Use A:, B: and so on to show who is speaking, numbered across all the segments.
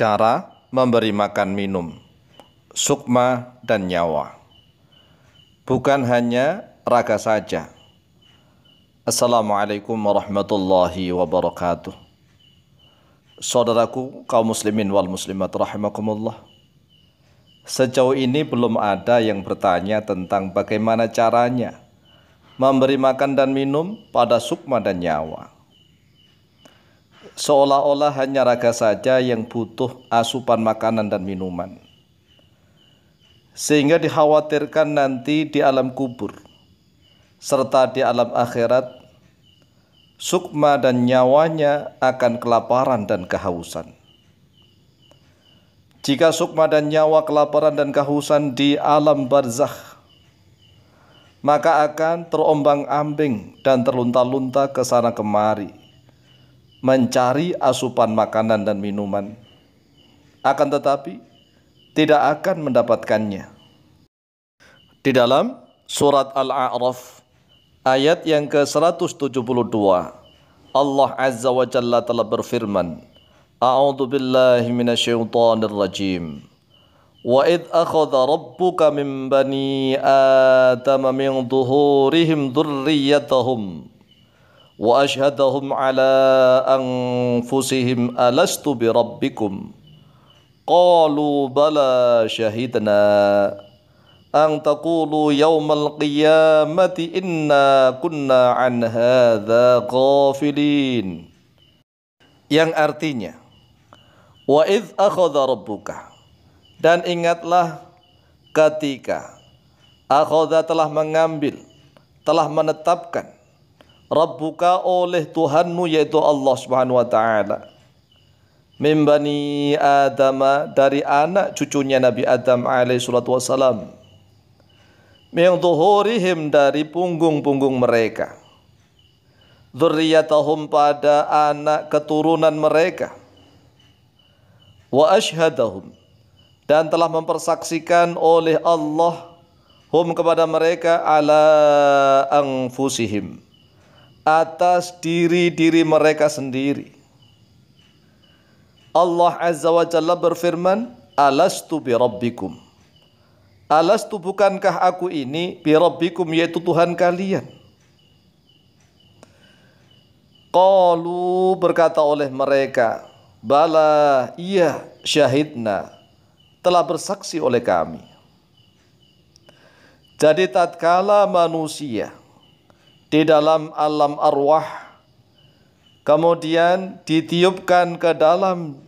A: cara memberi makan minum, sukma dan nyawa. Bukan hanya raga saja. Assalamualaikum warahmatullahi wabarakatuh. Saudaraku kaum muslimin wal muslimat rahimakumullah. Sejauh ini belum ada yang bertanya tentang bagaimana caranya memberi makan dan minum pada sukma dan nyawa seolah-olah hanya raga saja yang butuh asupan makanan dan minuman. Sehingga dikhawatirkan nanti di alam kubur serta di alam akhirat sukma dan nyawanya akan kelaparan dan kehausan. Jika sukma dan nyawa kelaparan dan kehausan di alam barzakh maka akan terombang-ambing dan terlunta-lunta ke sana kemari mencari asupan makanan dan minuman, akan tetapi tidak akan mendapatkannya. Di dalam surat Al-A'raf ayat yang ke-172 Allah Azza wa Jalla telah berfirman A'udzu billahi minasyaitonir rajim Wa id akhadha rabbuka min bani adama min dhuhurihim dhurriyyatahum وأشهدهم على أنفسهم ألست بربكم قالوا بلى شهدنا أن تقولوا يوم القيامة إنا كنا عن هذا غافلين yang artinya wa idh akhadha rabbuka dan ingatlah ketika akhadha telah mengambil telah menetapkan Rabbuka oleh Tuhanmu yaitu Allah Subhanahu wa taala. Min bani Adama dari anak cucunya Nabi Adam alaihi salatu wasalam. Min dhuhurihim dari punggung-punggung mereka. Dzurriyyatahum pada anak keturunan mereka. Wa ashhadahum dan telah mempersaksikan oleh Allah hum kepada mereka ala anfusihim atas diri-diri mereka sendiri. Allah Azza wa Jalla berfirman, Alastu bi rabbikum. Alastu bukankah aku ini bi rabbikum yaitu Tuhan kalian. Qalu berkata oleh mereka, Bala iya syahidna telah bersaksi oleh kami. Jadi tatkala manusia di dalam alam arwah kemudian ditiupkan ke dalam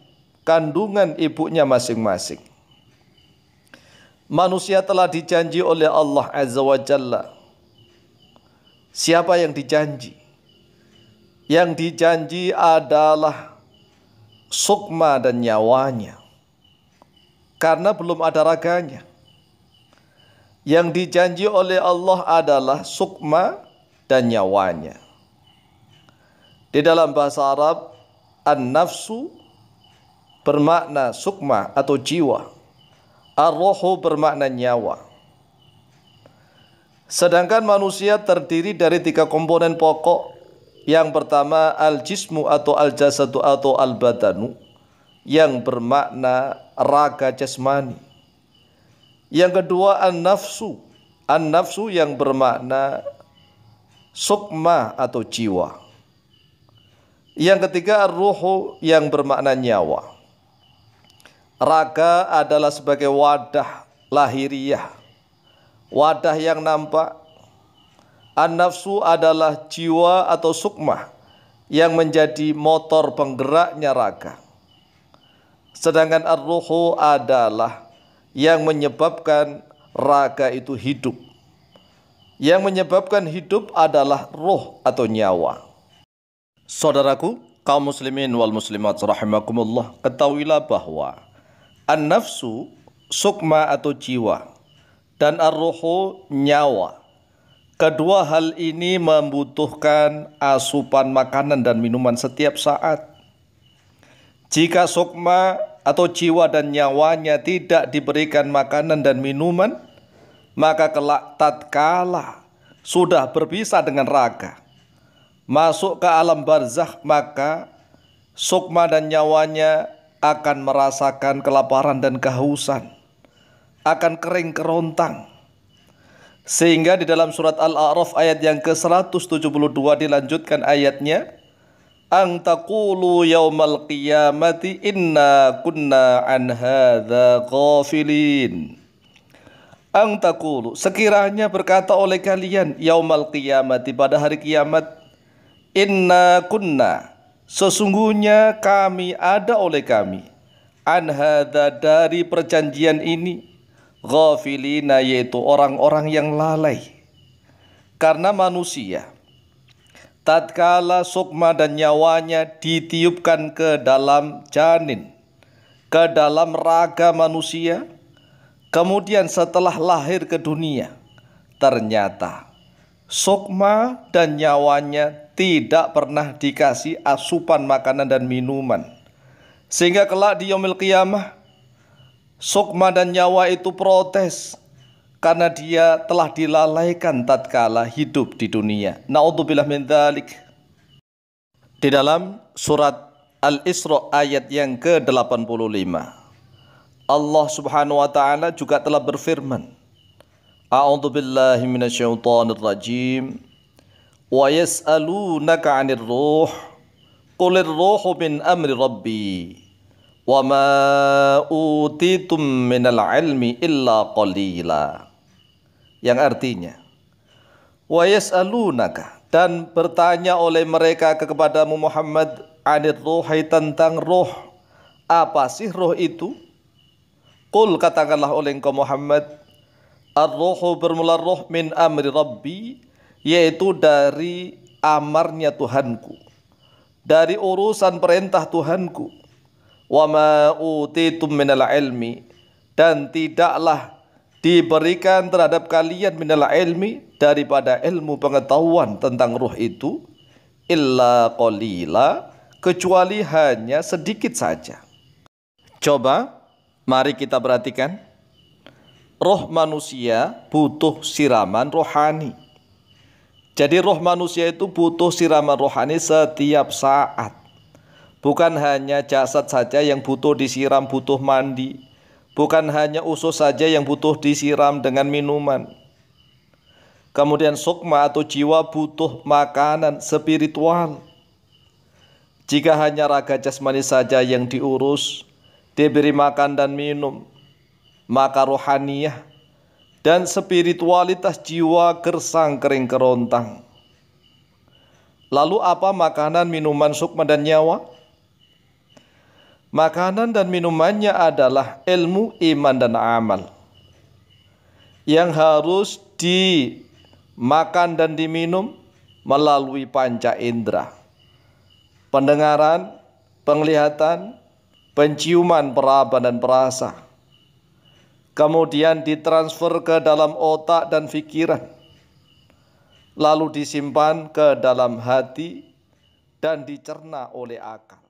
A: kandungan ibunya masing-masing manusia telah dijanji oleh Allah Azza wa Jalla siapa yang dijanji yang dijanji adalah sukma dan nyawanya karena belum ada raganya yang dijanji oleh Allah adalah sukma dan nyawanya. Di dalam bahasa Arab, an-nafsu bermakna sukma atau jiwa. Ar-ruhu bermakna nyawa. Sedangkan manusia terdiri dari tiga komponen pokok. Yang pertama al-jismu atau al-jasadu atau al-badanu yang bermakna raga jasmani. Yang kedua an-nafsu, an-nafsu yang bermakna sukma atau jiwa. Yang ketiga ruhu yang bermakna nyawa. Raga adalah sebagai wadah lahiriah. Wadah yang nampak. An-nafsu adalah jiwa atau sukma yang menjadi motor penggeraknya raga. Sedangkan ar-ruhu adalah yang menyebabkan raga itu hidup yang menyebabkan hidup adalah roh atau nyawa. Saudaraku, kaum muslimin wal muslimat rahimakumullah, ketahuilah bahwa an-nafsu sukma atau jiwa dan ar-ruhu nyawa. Kedua hal ini membutuhkan asupan makanan dan minuman setiap saat. Jika sukma atau jiwa dan nyawanya tidak diberikan makanan dan minuman, maka kelak tatkala sudah berpisah dengan raga masuk ke alam barzakh maka sukma dan nyawanya akan merasakan kelaparan dan kehausan akan kering kerontang sehingga di dalam surat Al-A'raf ayat yang ke-172 dilanjutkan ayatnya ang taqulu yaumal qiyamati inna kunna an hadza ghafilin ang takulu sekiranya berkata oleh kalian yaumal kiamat pada hari kiamat inna kunna sesungguhnya kami ada oleh kami anhada dari perjanjian ini ghafilina yaitu orang-orang yang lalai karena manusia tatkala sukma dan nyawanya ditiupkan ke dalam janin ke dalam raga manusia Kemudian setelah lahir ke dunia, ternyata Sukma dan nyawanya tidak pernah dikasih asupan makanan dan minuman. Sehingga kelak di Yomil Qiyamah, Sukma dan nyawa itu protes karena dia telah dilalaikan tatkala hidup di dunia. Naudzubillah min dzalik. Di dalam surat Al-Isra ayat yang ke-85. Allah Subhanahu wa taala juga telah berfirman A'udzu billahi minasyaitonir rajim wa yas'alunaka 'anir ruh qulir ruhu min amri rabbi wa ma utitum minal ilmi illa qalila yang artinya wa yas'alunaka dan bertanya oleh mereka kepadamu Muhammad anir ruhi tentang ruh apa sih ruh itu Qul katakanlah oleh engkau Muhammad Ar-ruhu bermula roh min amri Rabbi Yaitu dari amarnya Tuhanku Dari urusan perintah Tuhanku Wa ma utitum minal ilmi Dan tidaklah diberikan terhadap kalian minal ilmi Daripada ilmu pengetahuan tentang ruh itu Illa qalila Kecuali hanya sedikit saja Coba Mari kita perhatikan. Roh manusia butuh siraman rohani. Jadi roh manusia itu butuh siraman rohani setiap saat. Bukan hanya jasad saja yang butuh disiram, butuh mandi. Bukan hanya usus saja yang butuh disiram dengan minuman. Kemudian sukma atau jiwa butuh makanan spiritual. Jika hanya raga jasmani saja yang diurus, diberi makan dan minum, maka rohaniyah dan spiritualitas jiwa gersang kering kerontang. Lalu apa makanan, minuman, sukma, dan nyawa? Makanan dan minumannya adalah ilmu, iman, dan amal. Yang harus dimakan dan diminum melalui panca indera. Pendengaran, penglihatan, penciuman peraba dan perasa. Kemudian ditransfer ke dalam otak dan pikiran. Lalu disimpan ke dalam hati dan dicerna oleh akal.